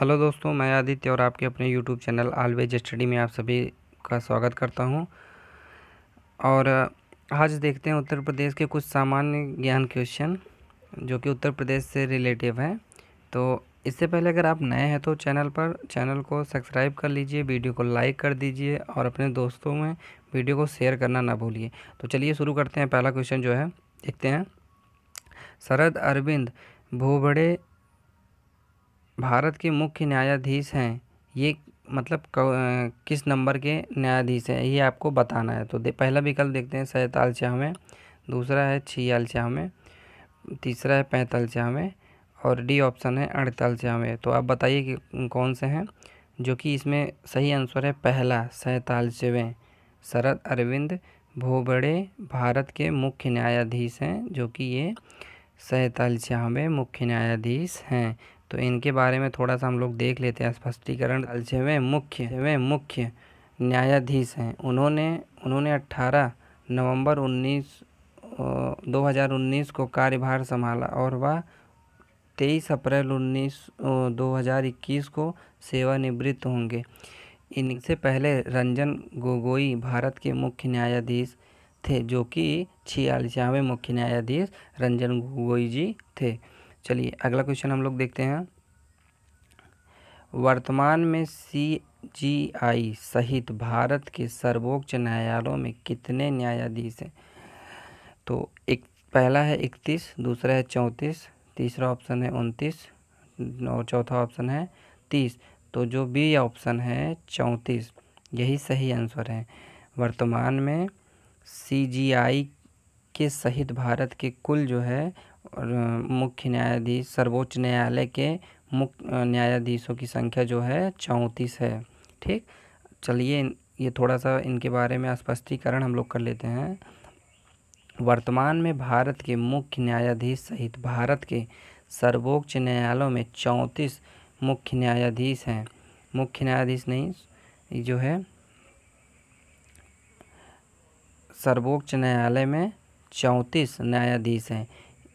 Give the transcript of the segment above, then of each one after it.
hello दोस्तों मैं आदित्य और आपके अपने यूट्यूब चैनल आलवेज स्टडी में आप सभी का स्वागत करता हूं और आज देखते हैं उत्तर प्रदेश के कुछ सामान्य ज्ञान क्वेश्चन जो कि उत्तर प्रदेश से रिलेटिव हैं तो इससे पहले अगर आप नए हैं तो चैनल पर चैनल को सब्सक्राइब कर लीजिए वीडियो को लाइक कर दीजिए और अपने दोस्तों में वीडियो को शेयर करना ना भूलिए तो चलिए शुरू करते हैं पहला क्वेश्चन जो है देखते हैं शरद अरविंद भोबड़े भारत के मुख्य न्यायाधीश हैं ये मतलब किस नंबर के न्यायाधीश हैं ये आपको बताना है तो दे, पहला विकल्प देखते हैं सैतालचाह में दूसरा है छियालचाह में तीसरा है पैंतालचाह में और डी ऑप्शन है अड़तालचाह में तो आप बताइए कि कौन से हैं जो कि इसमें सही आंसर है पहला सैतालचवें शरद अरविंद भोबड़े भारत के मुख्य न्यायाधीश हैं जो कि ये सैतालचाह में मुख्य न्यायाधीश हैं तो इनके बारे में थोड़ा सा हम लोग देख लेते हैं स्पष्टीकरण पाँचवें मुख्य वे मुख्य न्यायाधीश हैं उन्होंने उन्होंने अट्ठारह नवंबर उन्नीस 2019 को कार्यभार संभाला और वह तेईस अप्रैल उन्नीस दो हज़ार इक्कीस को सेवानिवृत्त होंगे इनसे पहले रंजन गोगोई भारत के मुख्य न्यायाधीश थे जो कि छियालीसवें मुख्य न्यायाधीश रंजन गोगोई जी थे चलिए अगला क्वेश्चन हम लोग देखते हैं वर्तमान में सी जी आई सहित भारत के सर्वोच्च न्यायालयों में कितने न्यायाधीश हैं तो एक पहला है इकतीस दूसरा है चौंतीस तीसरा ऑप्शन है उनतीस और चौथा ऑप्शन है तीस तो जो बी ऑप्शन है चौंतीस यही सही आंसर है वर्तमान में सी जी आई के सहित भारत के कुल जो है मुख्य न्यायाधीश सर्वोच्च न्यायालय के मुख्य न्यायाधीशों की संख्या जो है चौंतीस है ठीक चलिए ये थोड़ा सा इनके बारे में स्पष्टीकरण हम लोग कर लेते हैं वर्तमान में भारत के मुख्य न्यायाधीश सहित भारत के सर्वोच्च न्यायालयों में चौंतीस मुख्य न्यायाधीश हैं मुख्य न्यायाधीश नहीं जो है सर्वोच्च न्यायालय में चौंतीस न्यायाधीश हैं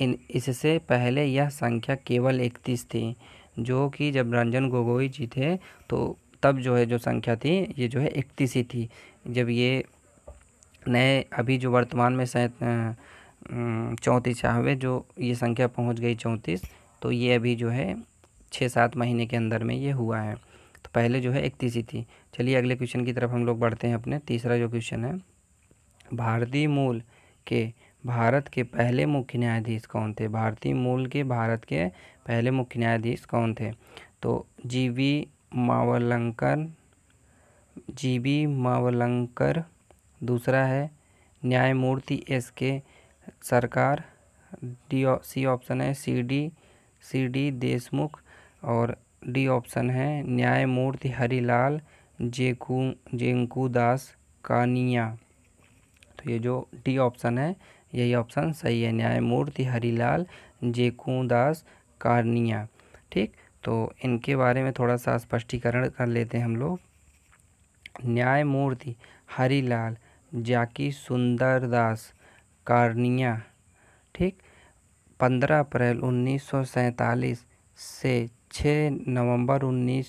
इन इससे पहले यह संख्या केवल इकतीस थी जो कि जब रंजन गोगोई जी थे तो तब जो है जो संख्या थी ये जो है इकतीस ही थी जब ये नए अभी जो वर्तमान में शायद चौंतीस हुए जो ये संख्या पहुंच गई चौंतीस तो ये अभी जो है छः सात महीने के अंदर में ये हुआ है तो पहले जो है इकतीस ही थी चलिए अगले क्वेश्चन की तरफ हम लोग बढ़ते हैं अपने तीसरा जो क्वेश्चन है भारतीय मूल के भारत के पहले मुख्य न्यायाधीश कौन थे भारतीय मूल के भारत के पहले मुख्य न्यायाधीश कौन थे तो G V Mavalankar G B Mavalankar दूसरा है न्यायमूर्ति एस के सरकार डी सी ऑप्शन है C D C D Deshmukh और डी ऑप्शन है न्यायमूर्ति हरिलाल जेकू जेंकू दास कानिया तो ये जो डी ऑप्शन है यही ऑप्शन सही है न्यायमूर्ति हरिलाल जेकूदास कार्निया ठीक तो इनके बारे में थोड़ा सा स्पष्टीकरण कर लेते हैं हम लोग न्यायमूर्ति हरिलाल जाकी सुंदरदास कार्निया ठीक पंद्रह अप्रैल उन्नीस से छः नवंबर उन्नीस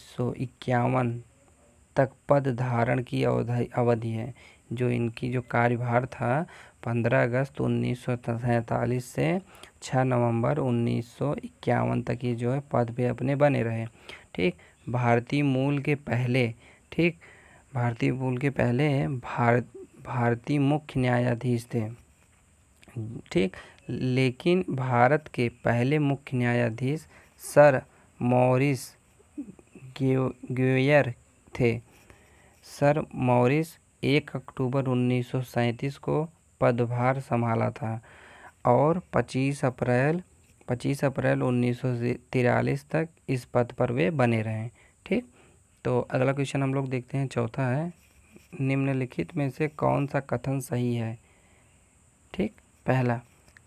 तक पद धारण की अवधि अवधि है जो इनकी जो कार्यभार था पंद्रह अगस्त उन्नीस सौ सैंतालीस से छः नवंबर उन्नीस सौ इक्यावन तक ये जो है पद पे अपने बने रहे ठीक भारतीय मूल के पहले ठीक भारतीय मूल के पहले भारत भारतीय मुख्य न्यायाधीश थे ठीक लेकिन भारत के पहले मुख्य न्यायाधीश सर मॉरिस ग्योयर थे सर मॉरिस एक अक्टूबर उन्नीस को पदभार संभाला था और 25 अप्रैल 25 अप्रैल उन्नीस तक इस पद पर वे बने रहे ठीक तो अगला क्वेश्चन हम लोग देखते हैं चौथा है निम्नलिखित में से कौन सा कथन सही है ठीक पहला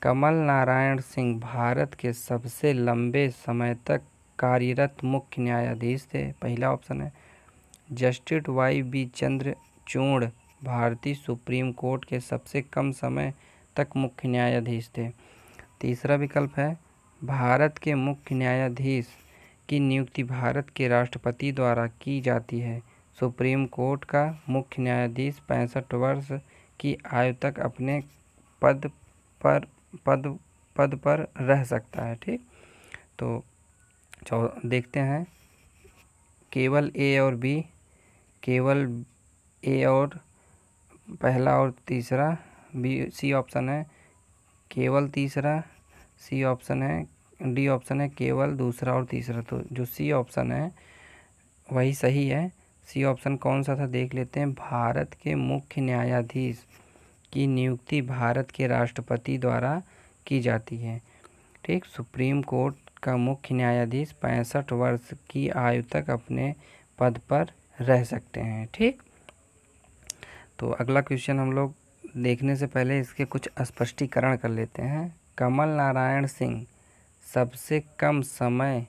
कमल नारायण सिंह भारत के सबसे लंबे समय तक कार्यरत मुख्य न्यायाधीश थे पहला ऑप्शन है justice Y B Chandrachud भारतीय सुप्रीम कोर्ट के सबसे कम समय तक मुख्य न्यायाधीश थे तीसरा विकल्प है भारत के मुख्य न्यायाधीश की नियुक्ति भारत के राष्ट्रपति द्वारा की जाती है सुप्रीम कोर्ट का मुख्य न्यायाधीश पैंसठ वर्ष की आयु तक अपने पद पर पद पद पर रह सकता है ठीक तो चौ देखते हैं केवल ए और बी केवल ए और पहला और तीसरा बी सी ऑप्शन है केवल तीसरा सी ऑप्शन है डी ऑप्शन है केवल दूसरा और तीसरा तो जो सी ऑप्शन है वही सही है सी ऑप्शन कौन सा था देख लेते हैं भारत के मुख्य न्यायाधीश की नियुक्ति भारत के राष्ट्रपति द्वारा की जाती है ठीक सुप्रीम कोर्ट का मुख्य न्यायाधीश पैंसठ वर्ष की आयु तक अपने पद पर रह सकते हैं ठीक तो अगला क्वेश्चन हम लोग देखने से पहले इसके कुछ स्पष्टीकरण कर लेते हैं कमल नारायण सिंह सबसे कम समय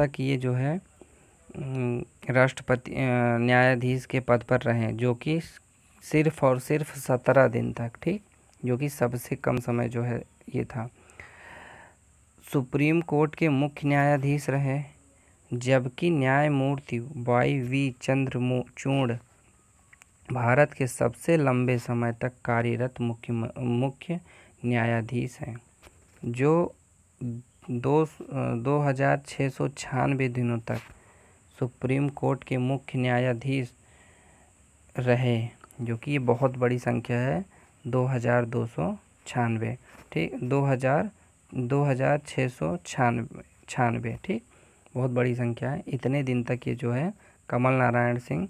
तक ये जो है राष्ट्रपति न्यायाधीश के पद पर रहे जो कि सिर्फ और सिर्फ सत्रह दिन तक ठीक जो कि सबसे कम समय जो है ये था सुप्रीम कोर्ट के मुख्य न्यायाधीश रहे जबकि न्यायमूर्ति वाई वी चूड़ भारत के सबसे लंबे समय तक कार्यरत मुख्य मुख्य न्यायाधीश हैं जो दो दो हज़ार छः सौ छियानवे दिनों तक सुप्रीम कोर्ट के मुख्य न्यायाधीश रहे जो कि बहुत बड़ी संख्या है दो हज़ार दो सौ छियानवे ठीक दो हज़ार दो हज़ार छः सौ छियानवे छियानवे ठीक बहुत बड़ी संख्या है इतने दिन तक ये जो है कमल नारायण सिंह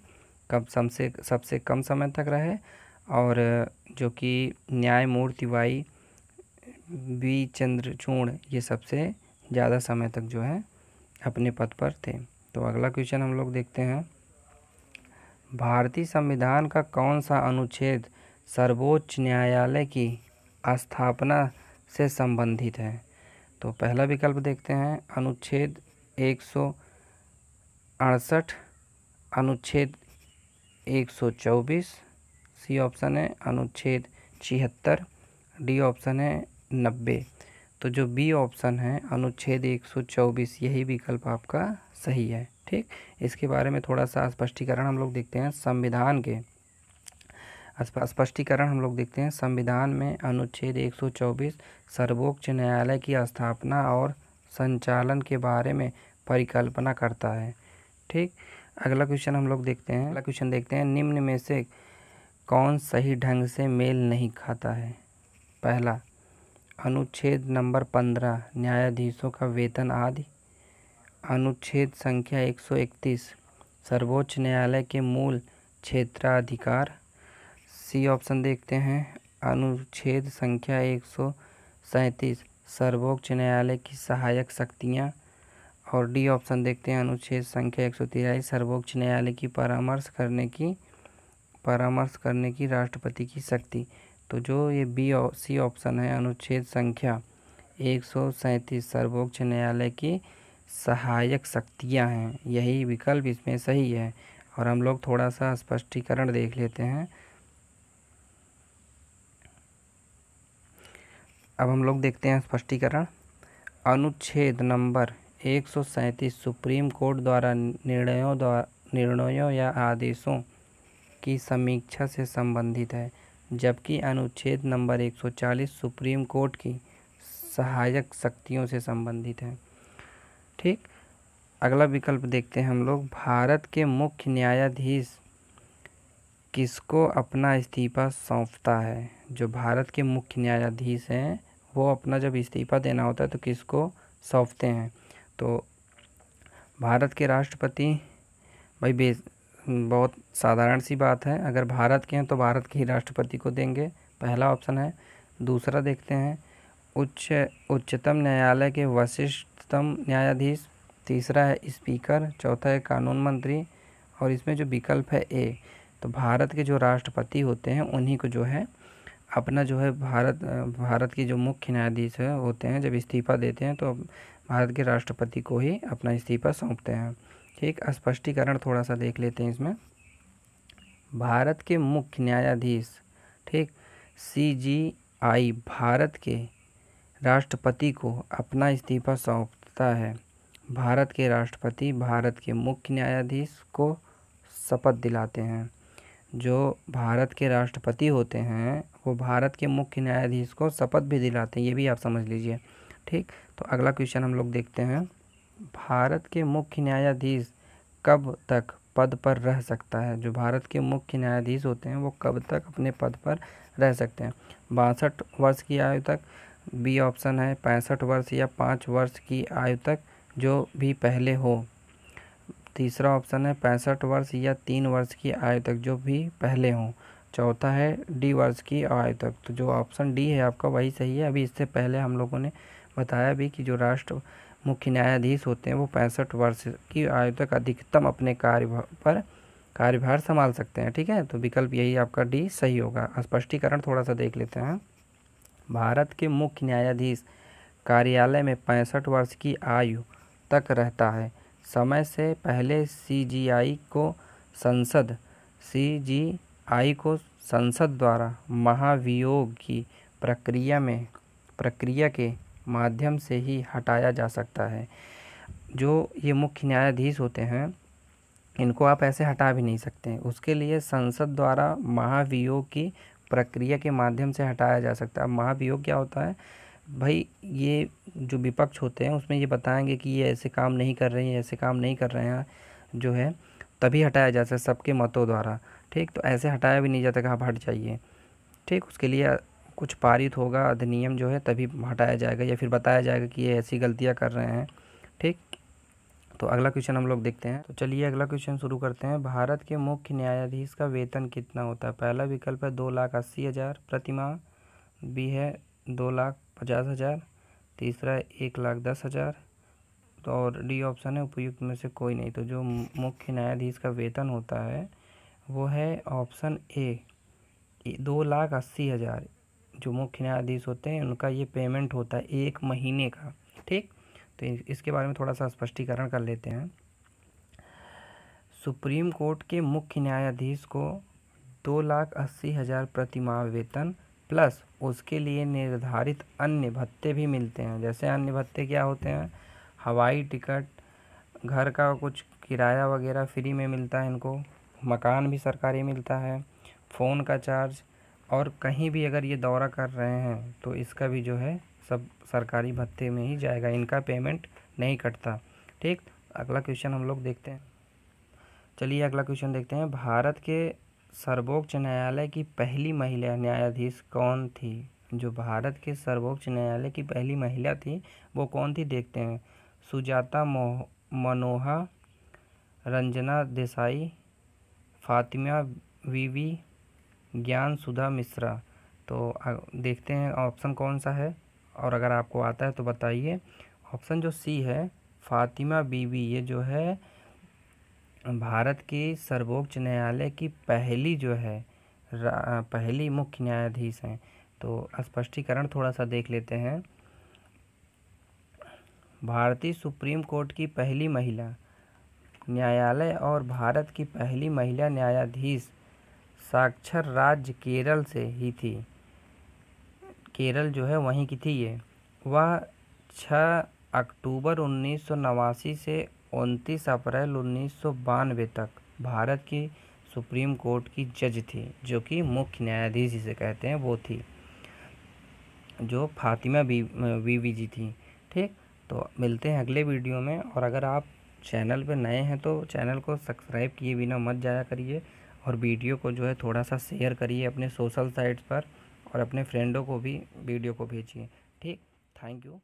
कम सबसे सबसे कम समय तक रहे और जो कि न्यायमूर्ति वाई बी चंद्रचूड़ ये सबसे ज़्यादा समय तक जो है अपने पद पर थे तो अगला क्वेश्चन हम लोग देखते हैं भारतीय संविधान का कौन सा अनुच्छेद सर्वोच्च न्यायालय की स्थापना से संबंधित है तो पहला विकल्प देखते हैं अनुच्छेद एक सौ अड़सठ अनुच्छेद एक सौ चौबीस सी ऑप्शन है अनुच्छेद छिहत्तर डी ऑप्शन है नब्बे तो जो बी ऑप्शन है अनुच्छेद 124 यही विकल्प आपका सही है ठीक इसके बारे में थोड़ा सा स्पष्टीकरण हम लोग देखते हैं संविधान के स्पष्टीकरण हम लोग देखते हैं संविधान में अनुच्छेद 124 सर्वोच्च न्यायालय की स्थापना और संचालन के बारे में परिकल्पना करता है ठीक अगला क्वेश्चन हम लोग देखते हैं अगला क्वेश्चन देखते हैं निम्न में से कौन सही ढंग से मेल नहीं खाता है पहला अनुच्छेद नंबर पंद्रह न्यायाधीशों का वेतन आदि अनुच्छेद संख्या एक सौ इकतीस सर्वोच्च न्यायालय के मूल क्षेत्राधिकार सी ऑप्शन देखते हैं अनुच्छेद संख्या एक सौ सैंतीस सर्वोच्च न्यायालय की सहायक शक्तियाँ और डी ऑप्शन देखते हैं अनुच्छेद संख्या एक सौ सर्वोच्च न्यायालय की परामर्श करने की परामर्श करने की राष्ट्रपति की शक्ति तो जो ये बी सी ऑप्शन है अनुच्छेद संख्या एक सौ सैंतीस सर्वोच्च न्यायालय की सहायक शक्तियां हैं यही विकल्प इसमें सही है और हम लोग थोड़ा सा स्पष्टीकरण देख लेते हैं अब हम लोग देखते हैं स्पष्टीकरण अनुच्छेद नंबर एक सौ सैंतीस सुप्रीम कोर्ट द्वारा निर्णयों द्वारा निर्णयों या आदेशों की समीक्षा से संबंधित है जबकि अनुच्छेद नंबर 140 सुप्रीम कोर्ट की सहायक शक्तियों से संबंधित है ठीक अगला विकल्प देखते हैं हम लोग भारत के मुख्य न्यायाधीश किसको अपना इस्तीफा सौंपता है जो भारत के मुख्य न्यायाधीश हैं वो अपना जब इस्तीफा देना होता है तो किसको सौंपते हैं तो भारत के राष्ट्रपति भाई बे बहुत साधारण सी बात है अगर भारत के हैं तो भारत के ही राष्ट्रपति को देंगे पहला ऑप्शन है दूसरा देखते हैं उच्च उच्चतम न्यायालय के वशिष्ठतम न्यायाधीश तीसरा है स्पीकर चौथा है कानून मंत्री और इसमें जो विकल्प है ए तो भारत के जो राष्ट्रपति होते हैं उन्हीं को जो है अपना जो है भारत भारत के जो मुख्य न्यायाधीश है होते हैं जब इस्तीफ़ा देते हैं तो भारत के राष्ट्रपति को ही अपना इस्तीफा सौंपते हैं ठीक स्पष्टीकरण थोड़ा सा देख लेते हैं इसमें भारत के मुख्य न्यायाधीश ठीक सी जी आई भारत के राष्ट्रपति को अपना इस्तीफा सौंपता है भारत के राष्ट्रपति भारत के मुख्य न्यायाधीश को शपथ दिलाते हैं जो भारत के राष्ट्रपति होते हैं वो भारत के मुख्य न्यायाधीश को शपथ भी दिलाते हैं ये भी आप समझ लीजिए ठीक तो अगला क्वेश्चन हम लोग देखते हैं भारत के मुख्य न्यायाधीश कब तक पद पर रह सकता है जो भारत के मुख्य न्यायाधीश होते हैं वो कब तक अपने पद पर रह सकते हैं बासठ वर्ष की आयु तक बी ऑप्शन है पैंसठ वर्ष या पाँच वर्ष की आयु तक जो भी पहले हो तीसरा ऑप्शन है पैंसठ वर्ष या तीन वर्ष की आयु तक जो भी पहले हों चौथा है डी वर्ष की आयु तक तो जो ऑप्शन डी है आपका वही सही है अभी इससे पहले हम लोगों ने बताया भी कि जो राष्ट्र मुख्य न्यायाधीश होते हैं वो पैंसठ वर्ष की आयु तक अधिकतम अपने कार्य पर कार्यभार संभाल सकते हैं ठीक है तो विकल्प यही आपका डी सही होगा स्पष्टीकरण थोड़ा सा देख लेते हैं भारत के मुख्य न्यायाधीश कार्यालय में पैंसठ वर्ष की आयु तक रहता है समय से पहले सीजीआई को संसद सीजीआई को संसद द्वारा महाभियोग की प्रक्रिया में प्रक्रिया के माध्यम से ही हटाया जा सकता है जो ये मुख्य न्यायाधीश होते हैं इनको आप ऐसे हटा भी नहीं सकते उसके लिए संसद द्वारा महाभियोग की प्रक्रिया के माध्यम से हटाया जा सकता है अब महाभियोग क्या होता है भाई ये जो विपक्ष होते हैं उसमें ये बताएंगे कि ये ऐसे काम नहीं कर रहे हैं ऐसे काम नहीं कर रहे हैं जो है तभी हटाया जा सकता सबके मतों द्वारा ठीक तो ऐसे हटाया भी नहीं जाता कि आप हट जाइए ठीक उसके लिए कुछ पारित होगा अधिनियम जो है तभी हटाया जाएगा या फिर बताया जाएगा कि ये ऐसी गलतियाँ कर रहे हैं ठीक तो अगला क्वेश्चन हम लोग देखते हैं तो चलिए अगला क्वेश्चन शुरू करते हैं भारत के मुख्य न्यायाधीश का वेतन कितना होता है पहला विकल्प है दो लाख अस्सी हज़ार प्रतिमा बी है दो लाख पचास हज़ार तीसरा है एक लाख दस हज़ार तो और डी ऑप्शन है उपयुक्त में से कोई नहीं तो जो मुख्य न्यायाधीश का वेतन होता है वो है ऑप्शन ए दो लाख अस्सी हज़ार जो मुख्य न्यायाधीश होते हैं उनका ये पेमेंट होता है एक महीने का ठीक तो इसके बारे में थोड़ा सा स्पष्टीकरण कर लेते हैं सुप्रीम कोर्ट के मुख्य न्यायाधीश को दो लाख अस्सी हज़ार प्रतिमा वेतन प्लस उसके लिए निर्धारित अन्य भत्ते भी मिलते हैं जैसे अन्य भत्ते क्या होते हैं हवाई टिकट घर का कुछ किराया वगैरह फ्री में मिलता है इनको मकान भी सरकारी मिलता है फ़ोन का चार्ज और कहीं भी अगर ये दौरा कर रहे हैं तो इसका भी जो है सब सरकारी भत्ते में ही जाएगा इनका पेमेंट नहीं कटता ठीक अगला क्वेश्चन हम लोग देखते हैं चलिए अगला क्वेश्चन देखते हैं भारत के सर्वोच्च न्यायालय की पहली महिला न्यायाधीश कौन थी जो भारत के सर्वोच्च न्यायालय की पहली महिला थी वो कौन थी देखते हैं सुजाता मनोहा रंजना देसाई फातिमा वीवी ज्ञान सुधा मिश्रा तो देखते हैं ऑप्शन कौन सा है और अगर आपको आता है तो बताइए ऑप्शन जो सी है फातिमा बीबी ये जो है भारत की सर्वोच्च न्यायालय की पहली जो है पहली मुख्य न्यायाधीश हैं तो स्पष्टीकरण थोड़ा सा देख लेते हैं भारतीय सुप्रीम कोर्ट की पहली महिला न्यायालय और भारत की पहली महिला न्यायाधीश साक्षर राज्य केरल से ही थी केरल जो है वहीं की थी ये वह छः अक्टूबर उन्नीस से उनतीस अप्रैल उन्नीस तक भारत की सुप्रीम कोर्ट की जज थी जो कि मुख्य न्यायाधीश जिसे कहते हैं वो थी जो फातिमा बीवी वी जी थी ठीक तो मिलते हैं अगले वीडियो में और अगर आप चैनल पर नए हैं तो चैनल को सब्सक्राइब किए बिना मत जाया करिए और वीडियो को जो है थोड़ा सा शेयर करिए अपने सोशल साइट्स पर और अपने फ्रेंडों को भी वीडियो को भेजिए ठीक थैंक यू